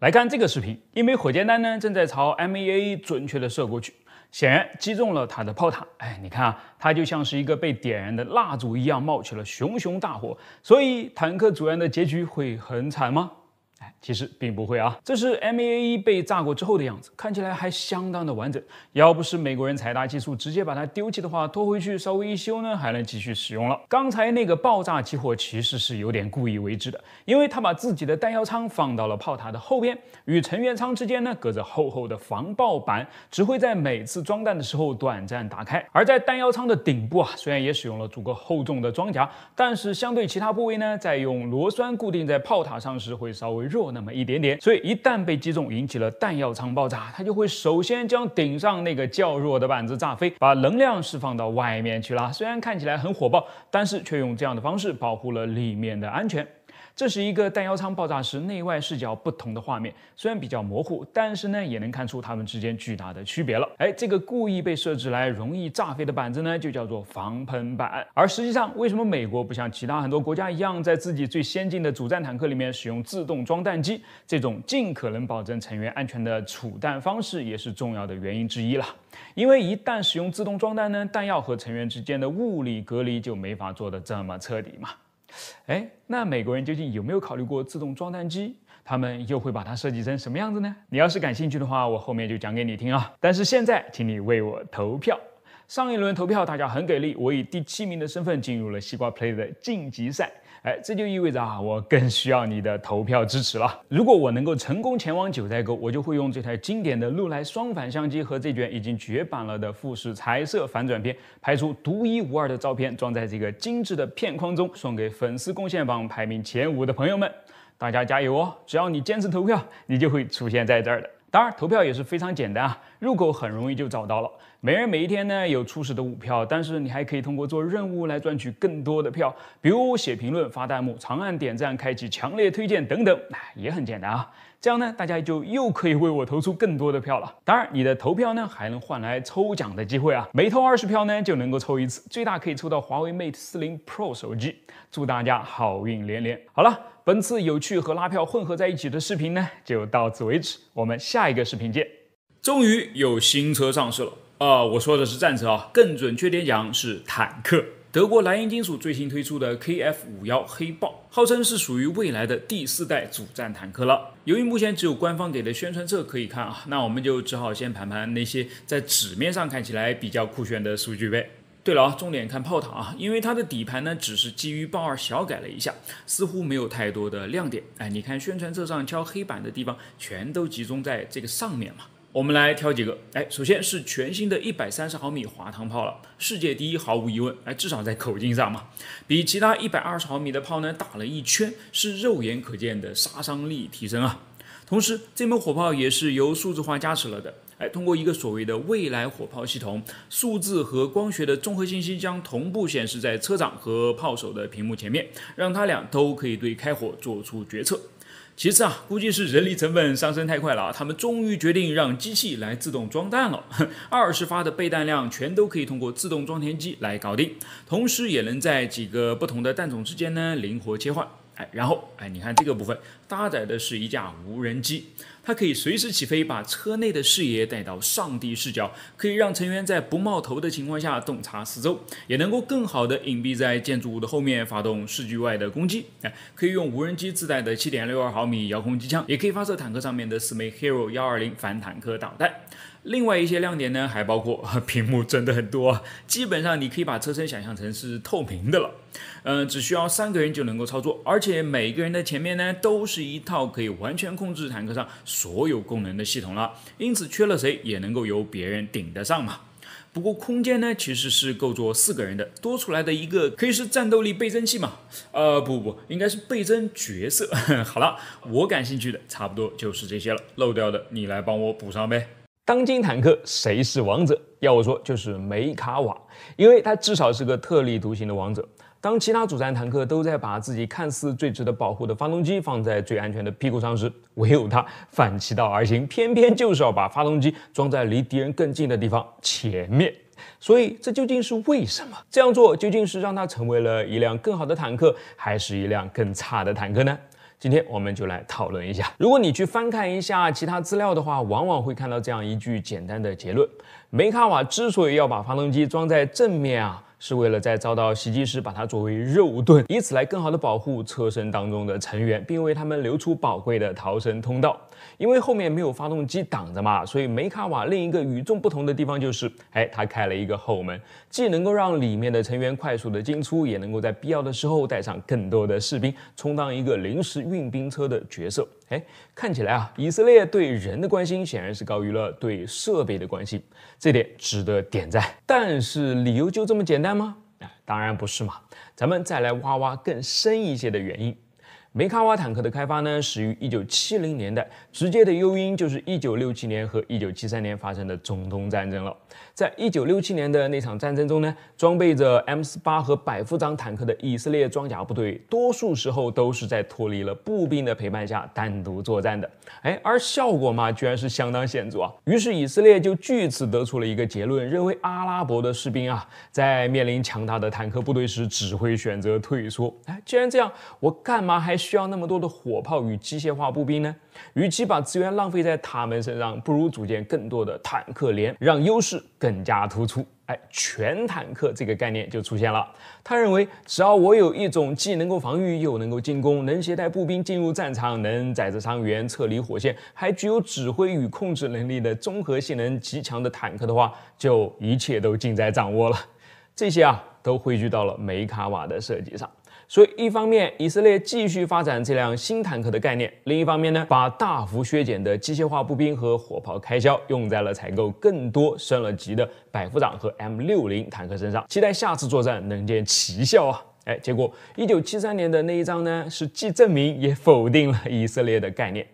来看这个视频，一枚火箭弹呢正在朝 M A A 准确的射过去，显然击中了他的炮塔。哎，你看啊，它就像是一个被点燃的蜡烛一样，冒起了熊熊大火。所以，坦克主人的结局会很惨吗？其实并不会啊，这是 M A A 一被炸过之后的样子，看起来还相当的完整。要不是美国人财大气粗，直接把它丢弃的话，拖回去稍微一修呢，还能继续使用了。刚才那个爆炸起火其实是有点故意为之的，因为他把自己的弹药仓放到了炮塔的后边，与成员舱之间呢隔着厚厚的防爆板，只会在每次装弹的时候短暂打开。而在弹药仓的顶部啊，虽然也使用了足够厚重的装甲，但是相对其他部位呢，在用螺栓固定在炮塔上时会稍微。弱那么一点点，所以一旦被击中，引起了弹药舱爆炸，它就会首先将顶上那个较弱的板子炸飞，把能量释放到外面去了。虽然看起来很火爆，但是却用这样的方式保护了里面的安全。这是一个弹药仓爆炸时内外视角不同的画面，虽然比较模糊，但是呢，也能看出它们之间巨大的区别了。哎，这个故意被设置来容易炸飞的板子呢，就叫做防喷板。而实际上，为什么美国不像其他很多国家一样，在自己最先进的主战坦克里面使用自动装弹机这种尽可能保证成员安全的储弹方式，也是重要的原因之一了。因为一旦使用自动装弹呢，弹药和成员之间的物理隔离就没法做得这么彻底嘛。哎，那美国人究竟有没有考虑过自动装弹机？他们又会把它设计成什么样子呢？你要是感兴趣的话，我后面就讲给你听啊。但是现在，请你为我投票。上一轮投票大家很给力，我以第七名的身份进入了西瓜 play 的晋级赛。哎，这就意味着啊，我更需要你的投票支持了。如果我能够成功前往九寨沟，我就会用这台经典的禄来双反相机和这卷已经绝版了的富士彩色反转片，拍出独一无二的照片，装在这个精致的片框中，送给粉丝贡献榜排名前五的朋友们。大家加油哦！只要你坚持投票，你就会出现在这儿的。当然，投票也是非常简单啊，入口很容易就找到了。每人每一天呢有初始的五票，但是你还可以通过做任务来赚取更多的票，比如写评论、发弹幕、长按点赞、开启强烈推荐等等，也很简单啊。这样呢，大家就又可以为我投出更多的票了。当然，你的投票呢，还能换来抽奖的机会啊！每投二十票呢，就能够抽一次，最大可以抽到华为 Mate 四零 Pro 手机。祝大家好运连连！好了，本次有趣和拉票混合在一起的视频呢，就到此为止。我们下一个视频见。终于有新车上市了啊！我说的是战车啊，更准确点讲是坦克。德国莱茵金属最新推出的 KF 五幺黑豹，号称是属于未来的第四代主战坦克了。由于目前只有官方给的宣传册可以看啊，那我们就只好先盘盘那些在纸面上看起来比较酷炫的数据呗。对了啊，重点看炮塔啊，因为它的底盘呢只是基于豹二小改了一下，似乎没有太多的亮点。哎，你看宣传册上敲黑板的地方，全都集中在这个上面嘛。我们来挑几个，哎，首先是全新的一百三十毫米滑膛炮了，世界第一毫无疑问，哎，至少在口径上嘛，比其他一百二十毫米的炮呢打了一圈，是肉眼可见的杀伤力提升啊。同时，这门火炮也是由数字化加持了的，哎，通过一个所谓的未来火炮系统，数字和光学的综合信息将同步显示在车长和炮手的屏幕前面，让他俩都可以对开火做出决策。其次啊，估计是人力成本上升太快了啊，他们终于决定让机器来自动装弹了。二十发的备弹量全都可以通过自动装填机来搞定，同时也能在几个不同的弹种之间呢灵活切换。哎，然后哎，你看这个部分搭载的是一架无人机。它可以随时起飞，把车内的视野带到上帝视角，可以让成员在不冒头的情况下洞察四周，也能够更好的隐蔽在建筑物的后面发动视距外的攻击。哎，可以用无人机自带的七点六二毫米遥控机枪，也可以发射坦克上面的四枚 Hero 幺二零反坦克导弹。另外一些亮点呢，还包括 屏幕真的很多，基本上你可以把车身想象成是透明的了。嗯，只需要三个人就能够操作，而且每个人的前面呢，都是一套可以完全控制坦克上所有功能的系统了。因此缺了谁也能够由别人顶得上嘛。不过空间呢，其实是够坐四个人的，多出来的一个可以是战斗力倍增器嘛？呃，不不，应该是倍增角色。好了，我感兴趣的差不多就是这些了，漏掉的你来帮我补上呗。当今坦克谁是王者？要我说，就是梅卡瓦，因为它至少是个特立独行的王者。当其他主战坦克都在把自己看似最值得保护的发动机放在最安全的屁股上时，唯有它反其道而行，偏偏就是要把发动机装在离敌人更近的地方前面。所以，这究竟是为什么？这样做究竟是让它成为了一辆更好的坦克，还是一辆更差的坦克呢？今天我们就来讨论一下，如果你去翻看一下其他资料的话，往往会看到这样一句简单的结论：梅卡瓦之所以要把发动机装在正面啊。是为了在遭到袭击时把它作为肉盾，以此来更好的保护车身当中的成员，并为他们留出宝贵的逃生通道。因为后面没有发动机挡着嘛，所以梅卡瓦另一个与众不同的地方就是，哎，它开了一个后门，既能够让里面的成员快速的进出，也能够在必要的时候带上更多的士兵，充当一个临时运兵车的角色。哎，看起来啊，以色列对人的关心显然是高于了对设备的关心，这点值得点赞。但是，理由就这么简单吗？哎，当然不是嘛。咱们再来挖挖更深一些的原因。梅卡瓦坦克的开发呢，始于1970年代，直接的诱因就是1967年和1973年发生的中东战争了。在一九六七年的那场战争中呢，装备着 M 四八和百夫长坦克的以色列装甲部队，多数时候都是在脱离了步兵的陪伴下单独作战的。哎，而效果嘛，居然是相当显著啊。于是以色列就据此得出了一个结论，认为阿拉伯的士兵啊，在面临强大的坦克部队时，只会选择退缩。哎，既然这样，我干嘛还需要那么多的火炮与机械化步兵呢？与其把资源浪费在他们身上，不如组建更多的坦克连，让优势更加突出。哎，全坦克这个概念就出现了。他认为，只要我有一种既能够防御又能够进攻，能携带步兵进入战场，能载着伤员撤离火线，还具有指挥与控制能力的综合性能极强的坦克的话，就一切都尽在掌握了。这些啊，都汇聚到了梅卡瓦的设计上。所以，一方面以色列继续发展这辆新坦克的概念，另一方面呢，把大幅削减的机械化步兵和火炮开销用在了采购更多升了级的百夫长和 M 六零坦克身上，期待下次作战能见奇效啊！哎，结果一九七三年的那一张呢，是既证明也否定了以色列的概念。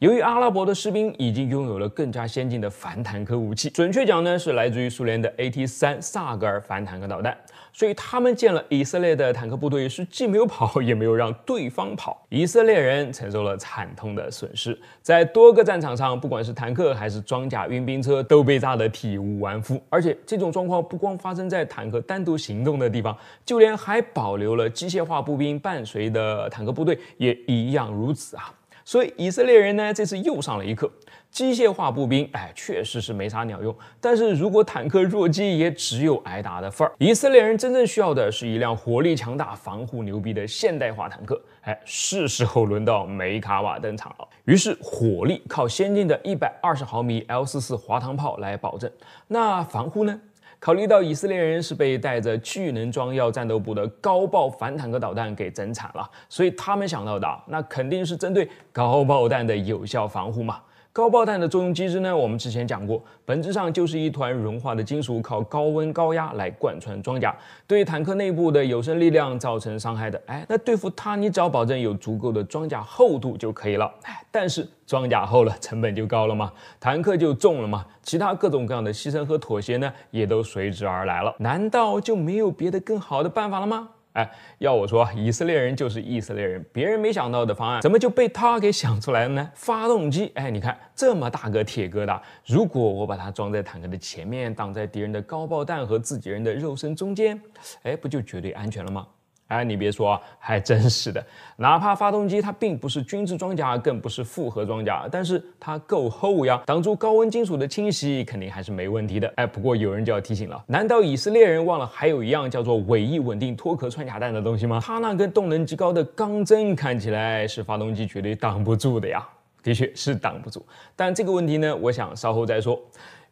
由于阿拉伯的士兵已经拥有了更加先进的反坦克武器，准确讲呢是来自于苏联的 AT 三萨格尔反坦克导弹，所以他们见了以色列的坦克部队是既没有跑，也没有让对方跑。以色列人承受了惨痛的损失，在多个战场上，不管是坦克还是装甲运兵车都被炸得体无完肤。而且这种状况不光发生在坦克单独行动的地方，就连还保留了机械化步兵伴随的坦克部队也一样如此啊。所以以色列人呢，这次又上了一课。机械化步兵，哎，确实是没啥鸟用。但是如果坦克弱鸡，也只有挨打的份儿。以色列人真正需要的是一辆火力强大、防护牛逼的现代化坦克。哎，是时候轮到梅卡瓦登场了。于是，火力靠先进的一百二十毫米 L 四四滑膛炮来保证。那防护呢？考虑到以色列人是被带着巨能装药战斗部的高爆反坦克导弹给整惨了，所以他们想到的那肯定是针对高爆弹的有效防护嘛。高爆弹的作用机制呢？我们之前讲过，本质上就是一团融化的金属，靠高温高压来贯穿装甲，对坦克内部的有生力量造成伤害的。哎，那对付它，你只要保证有足够的装甲厚度就可以了。哎，但是装甲厚了，成本就高了嘛，坦克就重了嘛，其他各种各样的牺牲和妥协呢，也都随之而来了。难道就没有别的更好的办法了吗？哎，要我说，以色列人就是以色列人，别人没想到的方案，怎么就被他给想出来了呢？发动机，哎，你看这么大个铁疙瘩，如果我把它装在坦克的前面，挡在敌人的高爆弹和自己人的肉身中间，哎，不就绝对安全了吗？哎，你别说，还真是的。哪怕发动机它并不是均质装甲，更不是复合装甲，但是它够厚呀，挡住高温金属的侵袭，肯定还是没问题的。哎，不过有人就要提醒了，难道以色列人忘了还有一样叫做尾翼稳定脱壳穿甲弹的东西吗？它那根动能极高的钢针，看起来是发动机绝对挡不住的呀。的确是挡不住，但这个问题呢，我想稍后再说。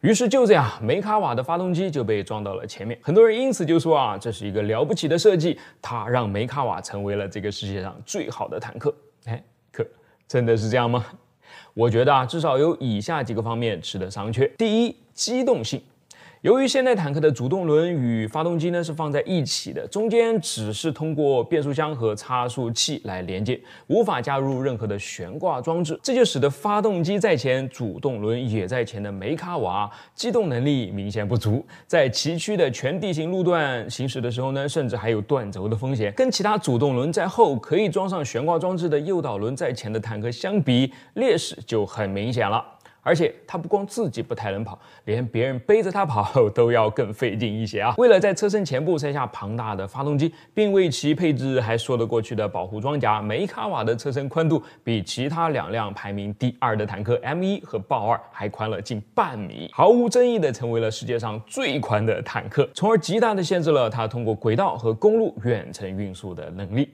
于是就这样，梅卡瓦的发动机就被撞到了前面。很多人因此就说啊，这是一个了不起的设计，它让梅卡瓦成为了这个世界上最好的坦克。哎，可真的是这样吗？我觉得啊，至少有以下几个方面值得商榷。第一，机动性。由于现代坦克的主动轮与发动机呢是放在一起的，中间只是通过变速箱和差速器来连接，无法加入任何的悬挂装置，这就使得发动机在前、主动轮也在前的梅卡瓦机动能力明显不足，在崎岖的全地形路段行驶的时候呢，甚至还有断轴的风险。跟其他主动轮在后、可以装上悬挂装置的诱导轮在前的坦克相比，劣势就很明显了。而且它不光自己不太能跑，连别人背着它跑都要更费劲一些啊！为了在车身前部塞下庞大的发动机，并为其配置还说得过去的保护装甲，梅卡瓦的车身宽度比其他两辆排名第二的坦克 M 一和豹二还宽了近半米，毫无争议地成为了世界上最宽的坦克，从而极大地限制了它通过轨道和公路远程运输的能力。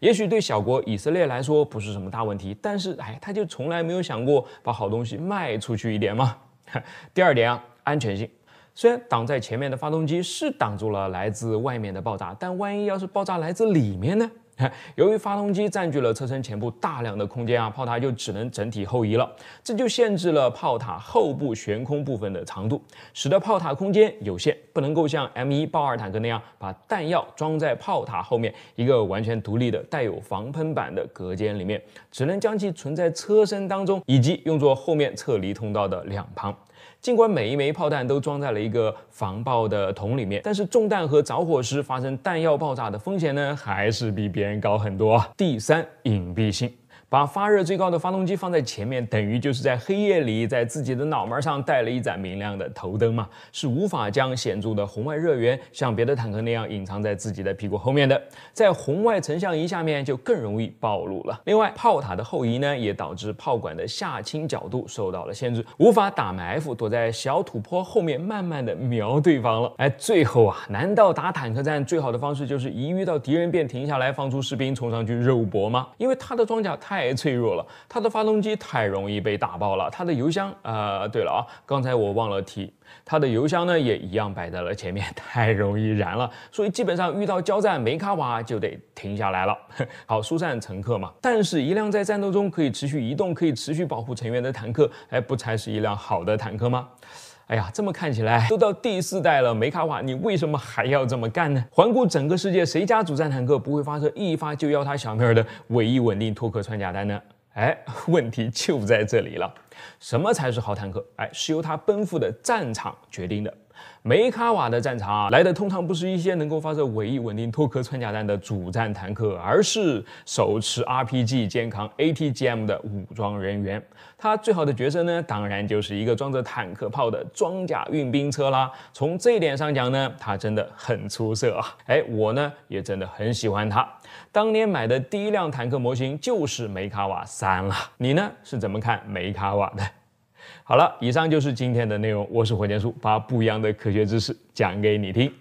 也许对小国以色列来说不是什么大问题，但是哎，他就从来没有想过把好东西卖出去一点吗？第二点啊，安全性，虽然挡在前面的发动机是挡住了来自外面的爆炸，但万一要是爆炸来自里面呢？由于发动机占据了车身前部大量的空间啊，炮塔就只能整体后移了。这就限制了炮塔后部悬空部分的长度，使得炮塔空间有限，不能够像 M1 豹二坦克那样把弹药装在炮塔后面一个完全独立的带有防喷板的隔间里面，只能将其存在车身当中，以及用作后面撤离通道的两旁。尽管每一枚炮弹都装在了一个防爆的桶里面，但是中弹和着火时发生弹药爆炸的风险呢，还是比别人高很多。第三，隐蔽性。把发热最高的发动机放在前面，等于就是在黑夜里在自己的脑门上带了一盏明亮的头灯嘛，是无法将显著的红外热源像别的坦克那样隐藏在自己的屁股后面的，在红外成像仪下面就更容易暴露了。另外，炮塔的后移呢，也导致炮管的下倾角度受到了限制，无法打埋伏，躲在小土坡后面慢慢的瞄对方了。哎，最后啊，难道打坦克战最好的方式就是一遇到敌人便停下来放出士兵冲上去肉搏吗？因为他的装甲太。太脆弱了，它的发动机太容易被打爆了，它的油箱，呃，对了啊，刚才我忘了提，它的油箱呢也一样摆在了前面，太容易燃了，所以基本上遇到交战梅卡瓦就得停下来了，好疏散乘客嘛。但是，一辆在战斗中可以持续移动、可以持续保护成员的坦克，哎，不才是一辆好的坦克吗？哎呀，这么看起来都到第四代了，梅卡瓦，你为什么还要这么干呢？环顾整个世界，谁家主战坦克不会发射一发就要他小命儿的尾翼稳定脱壳穿甲弹呢？哎，问题就在这里了，什么才是好坦克？哎，是由它奔赴的战场决定的。梅卡瓦的战场啊，来的通常不是一些能够发射尾翼稳定脱壳穿甲弹的主战坦克，而是手持 RPG 肩扛 ATGM 的武装人员。他最好的角色呢，当然就是一个装着坦克炮的装甲运兵车啦。从这一点上讲呢，他真的很出色啊！哎，我呢也真的很喜欢他。当年买的第一辆坦克模型就是梅卡瓦三了。你呢是怎么看梅卡瓦的？好了，以上就是今天的内容。我是火箭叔，把不一样的科学知识讲给你听。